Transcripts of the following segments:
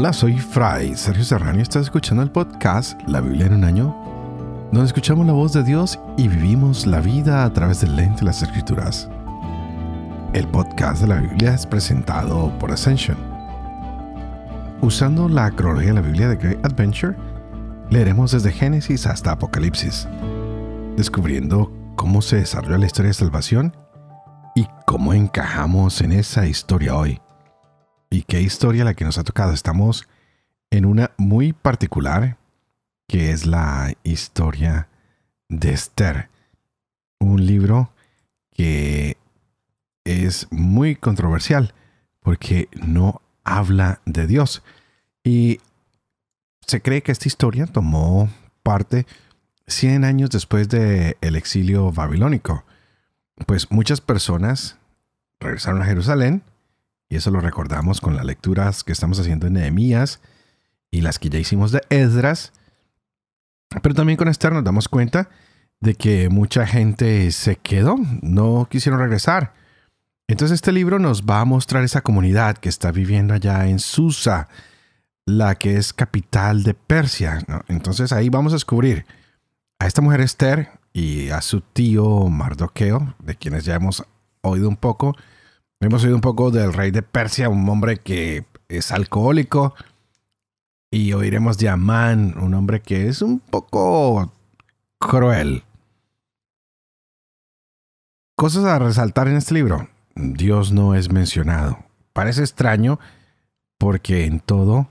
Hola, soy Fry. Sergio Serrano estás escuchando el podcast La Biblia en un año, donde escuchamos la voz de Dios y vivimos la vida a través del lente de las escrituras. El podcast de la Biblia es presentado por Ascension. Usando la cronología de la Biblia de Great Adventure, leeremos desde Génesis hasta Apocalipsis, descubriendo cómo se desarrolló la historia de salvación y cómo encajamos en esa historia hoy. Y qué historia la que nos ha tocado. Estamos en una muy particular, que es la historia de Esther. Un libro que es muy controversial porque no habla de Dios. Y se cree que esta historia tomó parte 100 años después del el exilio babilónico. Pues muchas personas regresaron a Jerusalén y eso lo recordamos con las lecturas que estamos haciendo en Nehemías y las que ya hicimos de Esdras. Pero también con Esther nos damos cuenta de que mucha gente se quedó, no quisieron regresar. Entonces este libro nos va a mostrar esa comunidad que está viviendo allá en Susa, la que es capital de Persia. Entonces ahí vamos a descubrir a esta mujer Esther y a su tío Mardoqueo, de quienes ya hemos oído un poco, Hemos oído un poco del rey de Persia, un hombre que es alcohólico. Y oiremos de Amán, un hombre que es un poco cruel. Cosas a resaltar en este libro. Dios no es mencionado. Parece extraño porque en todo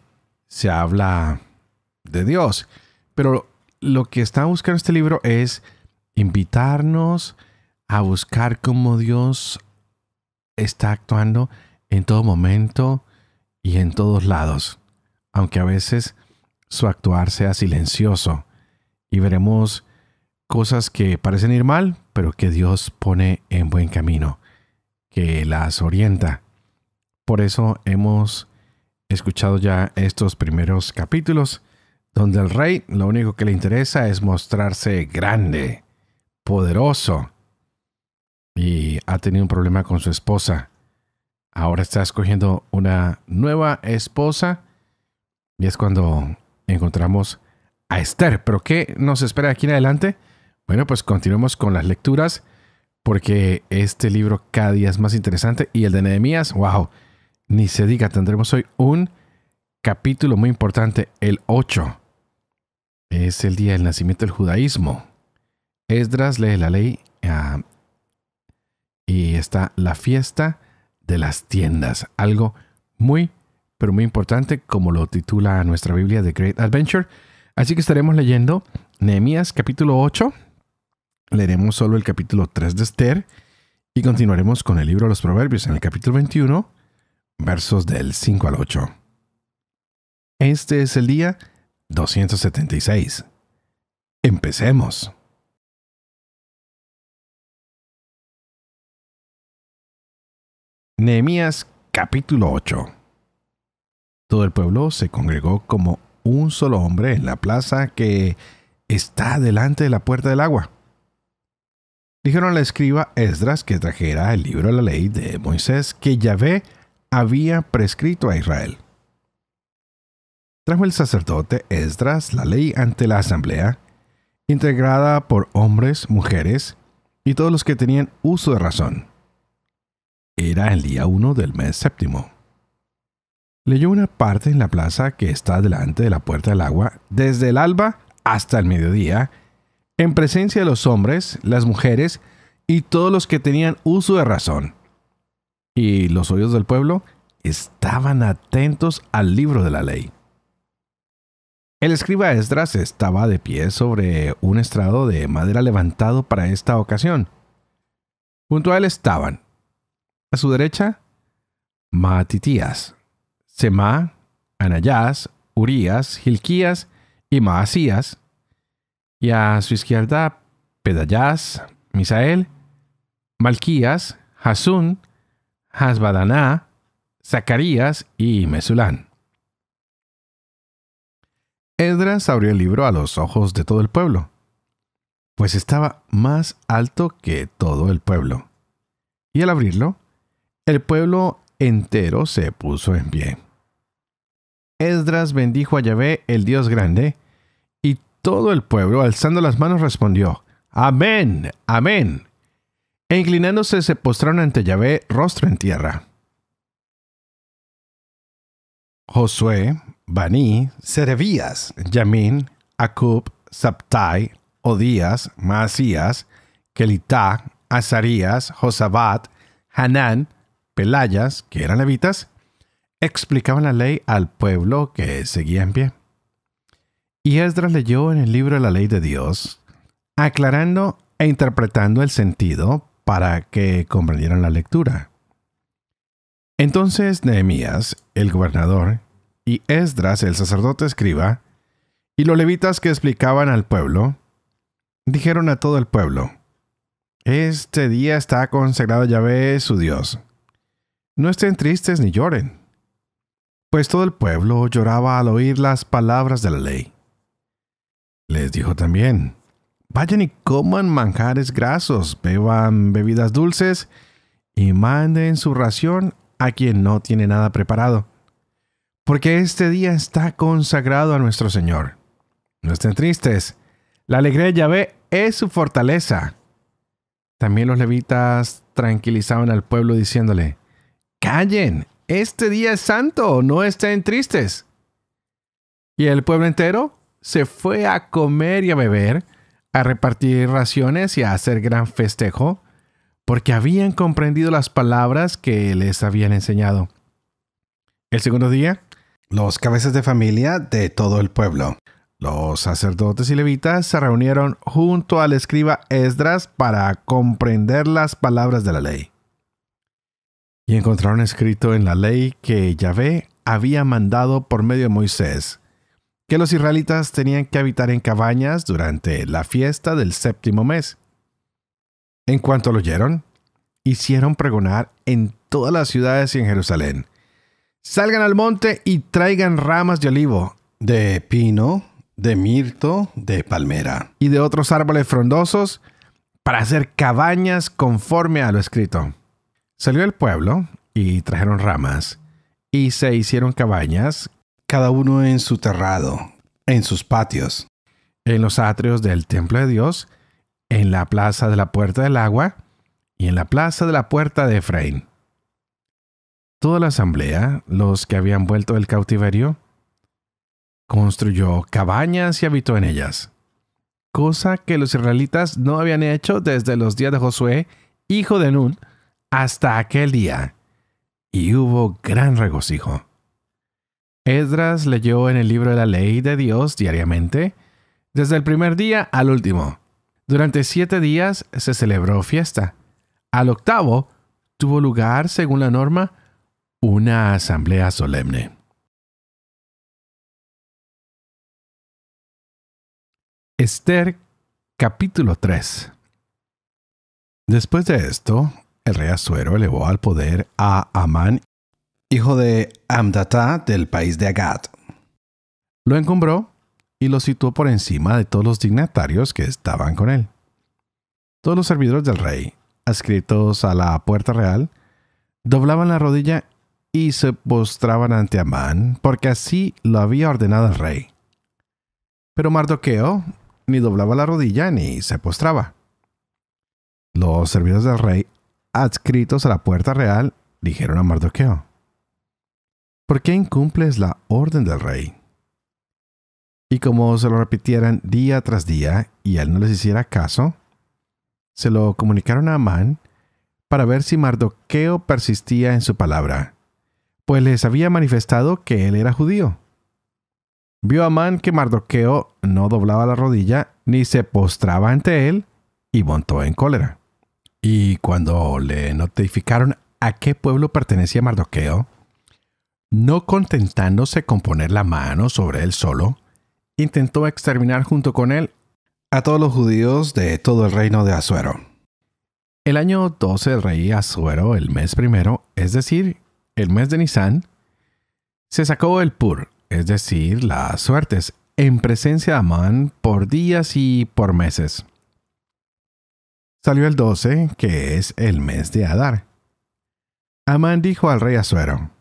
se habla de Dios. Pero lo que está buscando este libro es invitarnos a buscar cómo Dios está actuando en todo momento y en todos lados, aunque a veces su actuar sea silencioso. Y veremos cosas que parecen ir mal, pero que Dios pone en buen camino, que las orienta. Por eso hemos escuchado ya estos primeros capítulos, donde el rey lo único que le interesa es mostrarse grande, poderoso, y ha tenido un problema con su esposa. Ahora está escogiendo una nueva esposa y es cuando encontramos a Esther. ¿Pero qué nos espera aquí en adelante? Bueno, pues continuemos con las lecturas porque este libro cada día es más interesante y el de Nehemías, wow, ni se diga, tendremos hoy un capítulo muy importante, el 8. Es el día del nacimiento del judaísmo. Esdras lee la ley a ah, y está la fiesta de las tiendas, algo muy, pero muy importante como lo titula nuestra Biblia de Great Adventure. Así que estaremos leyendo Nehemías capítulo 8, leeremos solo el capítulo 3 de Esther y continuaremos con el libro de los Proverbios en el capítulo 21, versos del 5 al 8. Este es el día 276. Empecemos. Nehemías capítulo 8 Todo el pueblo se congregó como un solo hombre en la plaza que está delante de la puerta del agua. Dijeron al escriba Esdras que trajera el libro de la ley de Moisés que Yahvé había prescrito a Israel. Trajo el sacerdote Esdras la ley ante la asamblea, integrada por hombres, mujeres y todos los que tenían uso de razón era el día 1 del mes séptimo. Leyó una parte en la plaza que está delante de la puerta del agua desde el alba hasta el mediodía, en presencia de los hombres, las mujeres y todos los que tenían uso de razón. Y los oídos del pueblo estaban atentos al libro de la ley. El escriba Esdras estaba de pie sobre un estrado de madera levantado para esta ocasión. Junto a él estaban a su derecha, Maatitías, Semá, Anayás, Urías, Gilquías y Maasías. Y a su izquierda, Pedayás, Misael, Malquías, Hasún, Hasbadaná, Zacarías y Mesulán. Edras abrió el libro a los ojos de todo el pueblo, pues estaba más alto que todo el pueblo. Y al abrirlo, el pueblo entero se puso en pie. Esdras bendijo a Yahvé, el Dios grande, y todo el pueblo, alzando las manos, respondió, Amén, amén. E inclinándose se postraron ante Yahvé, rostro en tierra. Josué, Baní, Serebías, Yamín, Acub, Saptai, Odías, Masías, Kelitá, Azarías, Josabat, Hanán, Pelayas, que eran levitas, explicaban la ley al pueblo que seguía en pie. Y Esdras leyó en el libro de la ley de Dios, aclarando e interpretando el sentido para que comprendieran la lectura. Entonces Nehemías, el gobernador, y Esdras, el sacerdote escriba, y los levitas que explicaban al pueblo, dijeron a todo el pueblo, Este día está consagrado a Yahvé su Dios. No estén tristes ni lloren. Pues todo el pueblo lloraba al oír las palabras de la ley. Les dijo también, vayan y coman manjares grasos, beban bebidas dulces y manden su ración a quien no tiene nada preparado. Porque este día está consagrado a nuestro Señor. No estén tristes. La alegría de Yahvé es su fortaleza. También los levitas tranquilizaban al pueblo diciéndole, Callen, este día es santo, no estén tristes. Y el pueblo entero se fue a comer y a beber, a repartir raciones y a hacer gran festejo, porque habían comprendido las palabras que les habían enseñado. El segundo día, los cabezas de familia de todo el pueblo, los sacerdotes y levitas, se reunieron junto al escriba Esdras para comprender las palabras de la ley. Y encontraron escrito en la ley que Yahvé había mandado por medio de Moisés que los israelitas tenían que habitar en cabañas durante la fiesta del séptimo mes. En cuanto lo oyeron, hicieron pregonar en todas las ciudades y en Jerusalén. Salgan al monte y traigan ramas de olivo, de pino, de mirto, de palmera y de otros árboles frondosos para hacer cabañas conforme a lo escrito. Salió el pueblo y trajeron ramas y se hicieron cabañas, cada uno en su terrado, en sus patios, en los atrios del templo de Dios, en la plaza de la puerta del agua y en la plaza de la puerta de Efraín. Toda la asamblea, los que habían vuelto del cautiverio, construyó cabañas y habitó en ellas, cosa que los israelitas no habían hecho desde los días de Josué, hijo de Nun, hasta aquel día, y hubo gran regocijo. edras leyó en el libro de la ley de Dios diariamente, desde el primer día al último. Durante siete días se celebró fiesta. Al octavo tuvo lugar, según la norma, una asamblea solemne. Esther capítulo 3 Después de esto, el rey azuero elevó al poder a Amán, hijo de Amdata del país de Agad. Lo encumbró y lo situó por encima de todos los dignatarios que estaban con él. Todos los servidores del rey, adscritos a la puerta real, doblaban la rodilla y se postraban ante Amán, porque así lo había ordenado el rey. Pero Mardoqueo ni doblaba la rodilla ni se postraba. Los servidores del rey adscritos a la puerta real dijeron a Mardoqueo, ¿por qué incumples la orden del rey? Y como se lo repitieran día tras día y él no les hiciera caso, se lo comunicaron a Amán para ver si Mardoqueo persistía en su palabra, pues les había manifestado que él era judío. Vio Amán que Mardoqueo no doblaba la rodilla ni se postraba ante él y montó en cólera. Y cuando le notificaron a qué pueblo pertenecía Mardoqueo, no contentándose con poner la mano sobre él solo, intentó exterminar junto con él a todos los judíos de todo el reino de Azuero. El año 12 del rey Azuero, el mes primero, es decir, el mes de Nisan, se sacó el pur, es decir, las suertes, en presencia de Amán por días y por meses salió el 12, que es el mes de Adar. Amán dijo al rey Azuero,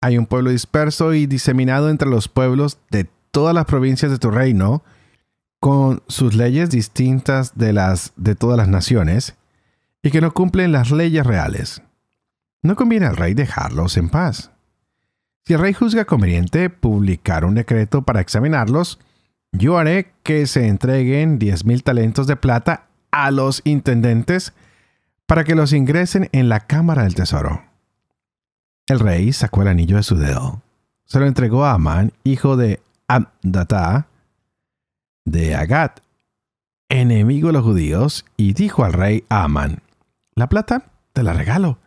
hay un pueblo disperso y diseminado entre los pueblos de todas las provincias de tu reino, con sus leyes distintas de las de todas las naciones, y que no cumplen las leyes reales. No conviene al rey dejarlos en paz. Si el rey juzga conveniente publicar un decreto para examinarlos, yo haré que se entreguen diez mil talentos de plata a los intendentes para que los ingresen en la Cámara del Tesoro. El rey sacó el anillo de su dedo, se lo entregó a Amán, hijo de Amdatá, de Agat, enemigo de los judíos, y dijo al rey Amán, la plata te la regalo,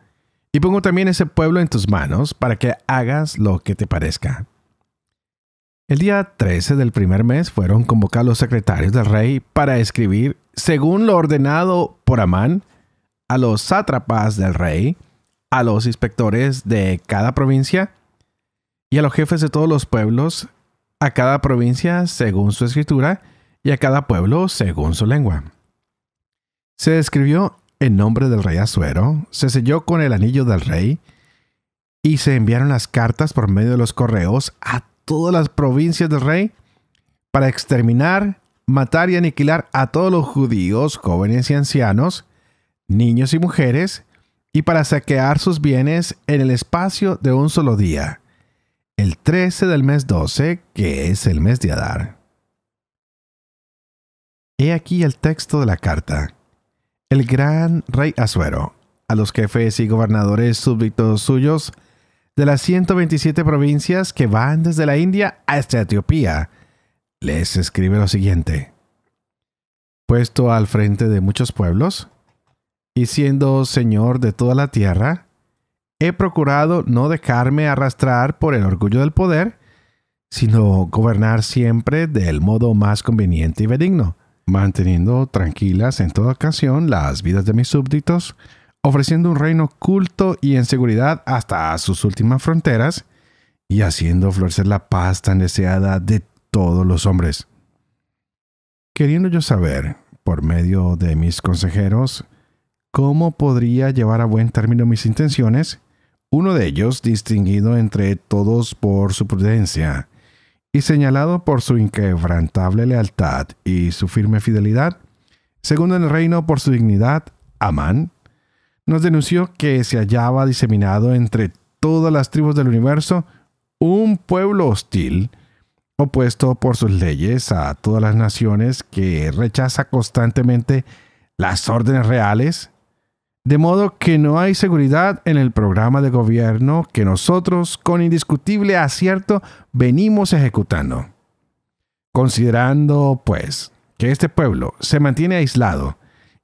y pongo también ese pueblo en tus manos para que hagas lo que te parezca. El día 13 del primer mes fueron convocados los secretarios del rey para escribir según lo ordenado por Amán, a los sátrapas del rey, a los inspectores de cada provincia y a los jefes de todos los pueblos, a cada provincia según su escritura y a cada pueblo según su lengua. Se escribió en nombre del rey Azuero, se selló con el anillo del rey y se enviaron las cartas por medio de los correos a todas las provincias del rey para exterminar matar y aniquilar a todos los judíos, jóvenes y ancianos, niños y mujeres, y para saquear sus bienes en el espacio de un solo día, el 13 del mes 12, que es el mes de Adar. He aquí el texto de la carta. El gran rey Azuero, a los jefes y gobernadores súbditos suyos de las 127 provincias que van desde la India hasta Etiopía, les escribe lo siguiente. Puesto al frente de muchos pueblos, y siendo señor de toda la tierra, he procurado no dejarme arrastrar por el orgullo del poder, sino gobernar siempre del modo más conveniente y benigno, manteniendo tranquilas en toda ocasión las vidas de mis súbditos, ofreciendo un reino culto y en seguridad hasta sus últimas fronteras, y haciendo florecer la paz tan deseada de todos los hombres. Queriendo yo saber, por medio de mis consejeros, cómo podría llevar a buen término mis intenciones, uno de ellos, distinguido entre todos por su prudencia y señalado por su inquebrantable lealtad y su firme fidelidad, segundo en el reino por su dignidad, Amán, nos denunció que se hallaba diseminado entre todas las tribus del universo un pueblo hostil opuesto por sus leyes a todas las naciones que rechaza constantemente las órdenes reales, de modo que no hay seguridad en el programa de gobierno que nosotros, con indiscutible acierto, venimos ejecutando. Considerando, pues, que este pueblo se mantiene aislado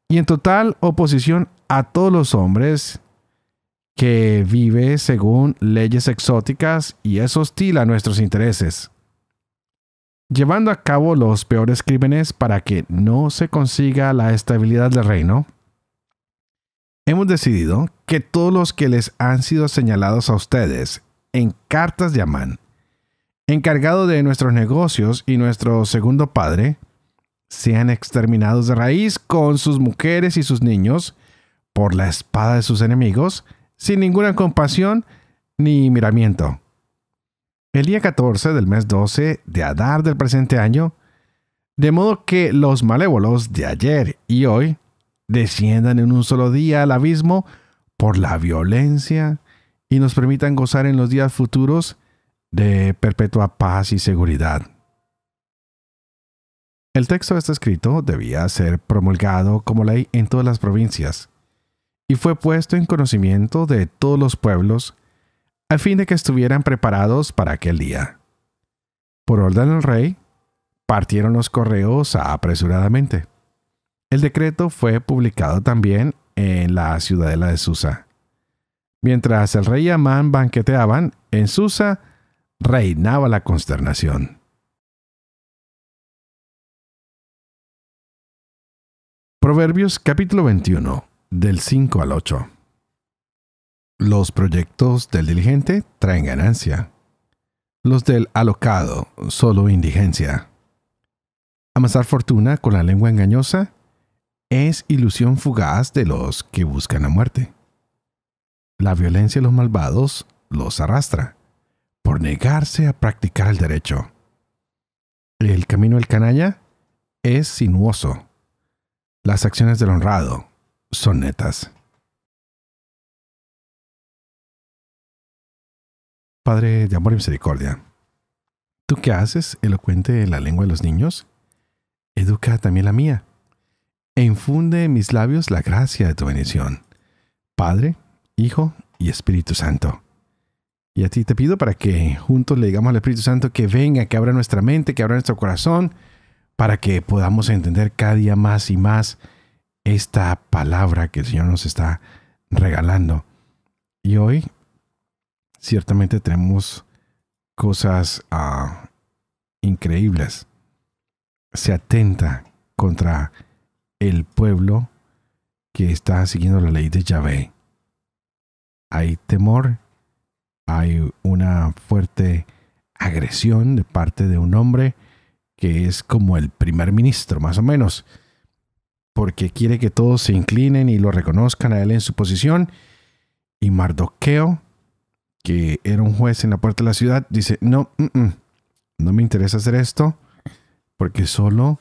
y en total oposición a todos los hombres que vive según leyes exóticas y es hostil a nuestros intereses llevando a cabo los peores crímenes para que no se consiga la estabilidad del reino, hemos decidido que todos los que les han sido señalados a ustedes en cartas de Amán, encargado de nuestros negocios y nuestro segundo padre, sean exterminados de raíz con sus mujeres y sus niños por la espada de sus enemigos, sin ninguna compasión ni miramiento el día 14 del mes 12 de Adar del presente año, de modo que los malévolos de ayer y hoy desciendan en un solo día al abismo por la violencia y nos permitan gozar en los días futuros de perpetua paz y seguridad. El texto de este escrito debía ser promulgado como ley en todas las provincias, y fue puesto en conocimiento de todos los pueblos a fin de que estuvieran preparados para aquel día. Por orden del rey, partieron los correos apresuradamente. El decreto fue publicado también en la ciudadela de Susa. Mientras el rey y Amán banqueteaban, en Susa reinaba la consternación. Proverbios capítulo 21, del 5 al 8. Los proyectos del diligente traen ganancia. Los del alocado, solo indigencia. Amasar fortuna con la lengua engañosa es ilusión fugaz de los que buscan la muerte. La violencia de los malvados los arrastra por negarse a practicar el derecho. El camino del canalla es sinuoso. Las acciones del honrado son netas. Padre de amor y misericordia, tú qué haces elocuente la lengua de los niños, educa también la mía, e infunde en mis labios la gracia de tu bendición, Padre, Hijo y Espíritu Santo. Y a ti te pido para que juntos le digamos al Espíritu Santo que venga, que abra nuestra mente, que abra nuestro corazón, para que podamos entender cada día más y más esta palabra que el Señor nos está regalando. Y hoy ciertamente tenemos cosas ah, increíbles. Se atenta contra el pueblo que está siguiendo la ley de Yahvé. Hay temor, hay una fuerte agresión de parte de un hombre que es como el primer ministro, más o menos, porque quiere que todos se inclinen y lo reconozcan a él en su posición. Y Mardoqueo que era un juez en la puerta de la ciudad, dice, no, no me interesa hacer esto porque solo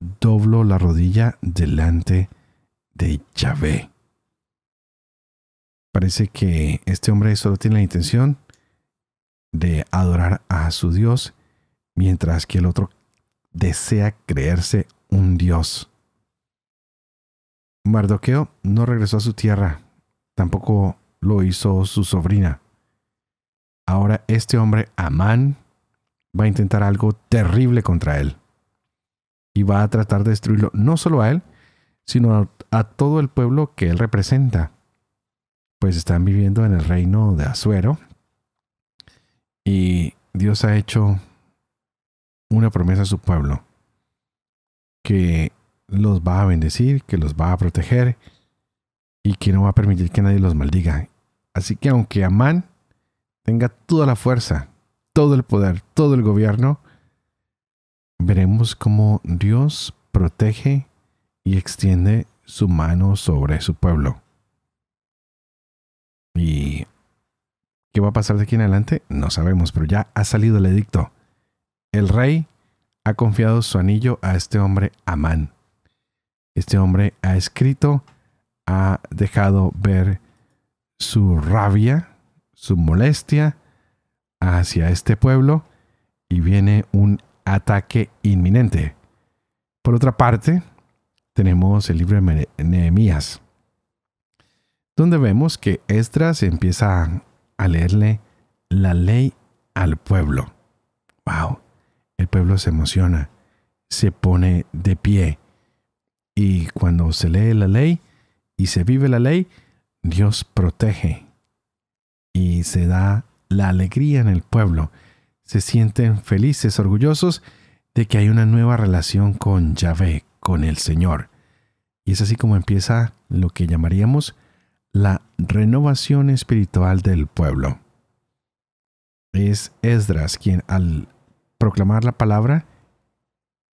doblo la rodilla delante de Yahvé. Parece que este hombre solo tiene la intención de adorar a su Dios, mientras que el otro desea creerse un Dios. Mardoqueo no regresó a su tierra, tampoco lo hizo su sobrina. Ahora este hombre, Amán, va a intentar algo terrible contra él. Y va a tratar de destruirlo no solo a él, sino a, todo el pueblo que él representa. Pues están viviendo en el reino de Azuero. Y Dios ha hecho una promesa a su pueblo. Que los va a bendecir, que los va a proteger y que no va a permitir que nadie los maldiga. Así que aunque Amán tenga toda la fuerza, todo el poder, todo el gobierno, veremos cómo Dios protege y extiende su mano sobre su pueblo. ¿Y qué va a pasar de aquí en adelante? No sabemos, pero ya ha salido el edicto. El rey ha confiado su anillo a este hombre Amán. Este hombre ha escrito, ha dejado ver su rabia, su molestia hacia este pueblo y viene un ataque inminente. Por otra parte, tenemos el libro de Nehemías, donde vemos que Estras empieza a leerle la ley al pueblo. ¡Wow! El pueblo se emociona, se pone de pie. Y cuando se lee la ley y se vive la ley, Dios protege y se da la alegría en el pueblo. Se sienten felices, orgullosos de que hay una nueva relación con Yahvé, con el Señor. Y es así como empieza lo que llamaríamos la renovación espiritual del pueblo. Es Esdras quien al proclamar la palabra,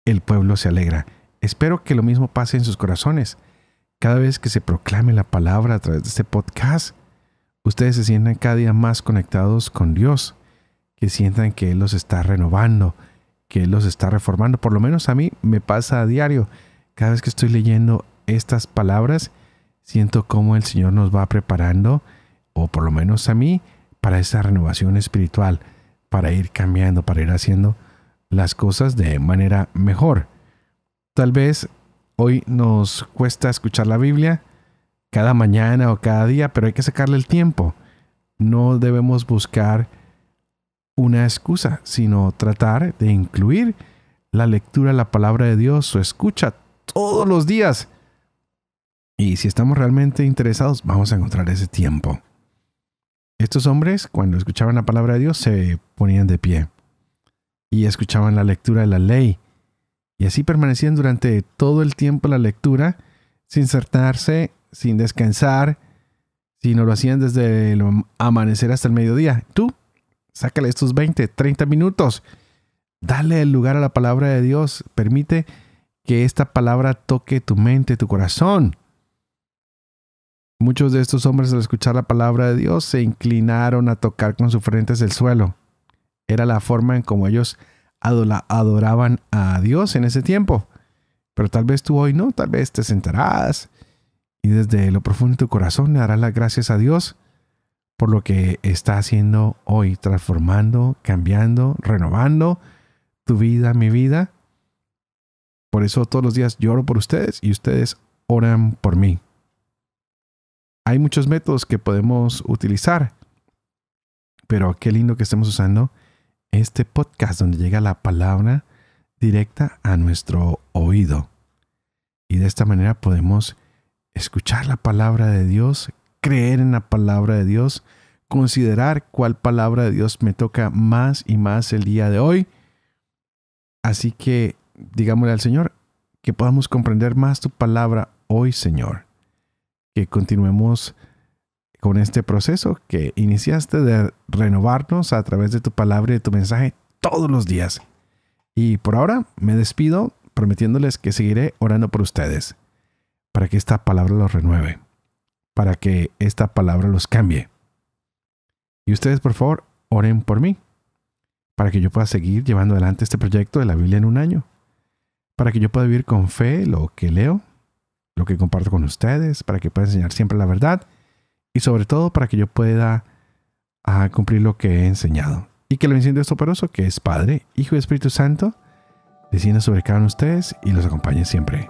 el pueblo se alegra. Espero que lo mismo pase en sus corazones. Cada vez que se proclame la palabra a través de este podcast, ustedes se sientan cada día más conectados con Dios, que sientan que Él los está renovando, que Él los está reformando. Por lo menos a mí me pasa a diario. Cada vez que estoy leyendo estas palabras, siento cómo el Señor nos va preparando, o por lo menos a mí, para esa renovación espiritual, para ir cambiando, para ir haciendo las cosas de manera mejor. Tal vez hoy nos cuesta escuchar la Biblia, cada mañana o cada día, pero hay que sacarle el tiempo. No debemos buscar una excusa, sino tratar de incluir la lectura, la palabra de Dios, su escucha todos los días. Y si estamos realmente interesados, vamos a encontrar ese tiempo. Estos hombres, cuando escuchaban la palabra de Dios, se ponían de pie y escuchaban la lectura de la ley. Y así permanecían durante todo el tiempo la lectura sin saltarse sin descansar, sino lo hacían desde el amanecer hasta el mediodía. Tú, sácale estos 20, 30 minutos. Dale el lugar a la palabra de Dios. Permite que esta palabra toque tu mente, tu corazón. Muchos de estos hombres al escuchar la palabra de Dios se inclinaron a tocar con sus frentes el suelo. Era la forma en como ellos adoraban a Dios en ese tiempo. Pero tal vez tú hoy no, tal vez te sentarás, y desde lo profundo de tu corazón le darás las gracias a Dios por lo que está haciendo hoy, transformando, cambiando, renovando tu vida, mi vida. Por eso todos los días lloro por ustedes y ustedes oran por mí. Hay muchos métodos que podemos utilizar, pero qué lindo que estemos usando este podcast donde llega la palabra directa a nuestro oído. Y de esta manera podemos escuchar la palabra de Dios, creer en la palabra de Dios, considerar cuál palabra de Dios me toca más y más el día de hoy. Así que digámosle al Señor que podamos comprender más tu palabra hoy, Señor. Que continuemos con este proceso que iniciaste de renovarnos a través de tu palabra y de tu mensaje todos los días. Y por ahora me despido prometiéndoles que seguiré orando por ustedes para que esta palabra los renueve, para que esta palabra los cambie. Y ustedes, por favor, oren por mí, para que yo pueda seguir llevando adelante este proyecto de la Biblia en un año, para que yo pueda vivir con fe lo que leo, lo que comparto con ustedes, para que pueda enseñar siempre la verdad y sobre todo para que yo pueda a ah, cumplir lo que he enseñado. Y que el Enciende poderoso, que es Padre, Hijo y Espíritu Santo, descienda sobre cada uno de ustedes y los acompañe siempre.